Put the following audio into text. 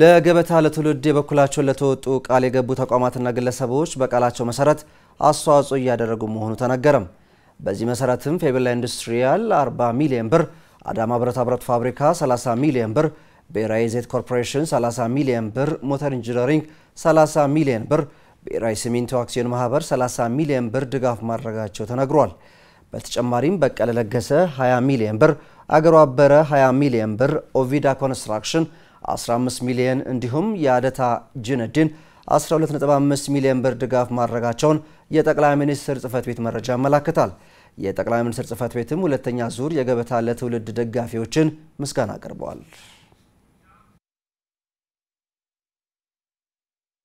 ለገበታ ለትውልድ የበኩላቸውን ለተወጡ ቃል የገቡ ተቋማትና ግለሰቦች በቃላቸው መሰረት አስተዋጽኦ እያደረጉ መሆኑ ተነገረም። በዚህ መሰረትም ፌቤላ ኢንዱስትሪያል 40 ሚሊዮን ብር፣ አዳማ ብረታ ብረት ፋብሪካ 30 ሚሊዮን ብር፣ ብሔራዊ ዘይት ኮርፖሬሽን 30 ሚሊዮን ብር፣ ሞተር ኢንጂነሪንግ 30 ሚሊዮን ብር፣ ብሔራዊ ሲሚንቶ አክሲዮን ማህበር 30 ሚሊዮን ብር ድጋፍ ማድረጋቸው ተነግሯል። በተጨማሪም በቀለ ለገሰ 20 ሚሊዮን ብር፣ አገሩ አበረ 20 ሚሊዮን ብር፣ ኦቪዳ ኮንስትራክሽን 15 ሚሊዮን እንዲሁም የአደታ ጅነድን 125 ሚሊዮን ብር ድጋፍ ማድረጋቸውን የጠቅላይ ሚኒስትር ጽህፈት ቤት መረጃ ያመላክታል። የጠቅላይ ሚኒስትር ጽህፈት ቤትም ሁለተኛ ዙር የገበታ ለትውልድ ደጋፊዎችን ምስጋና አቅርበዋል።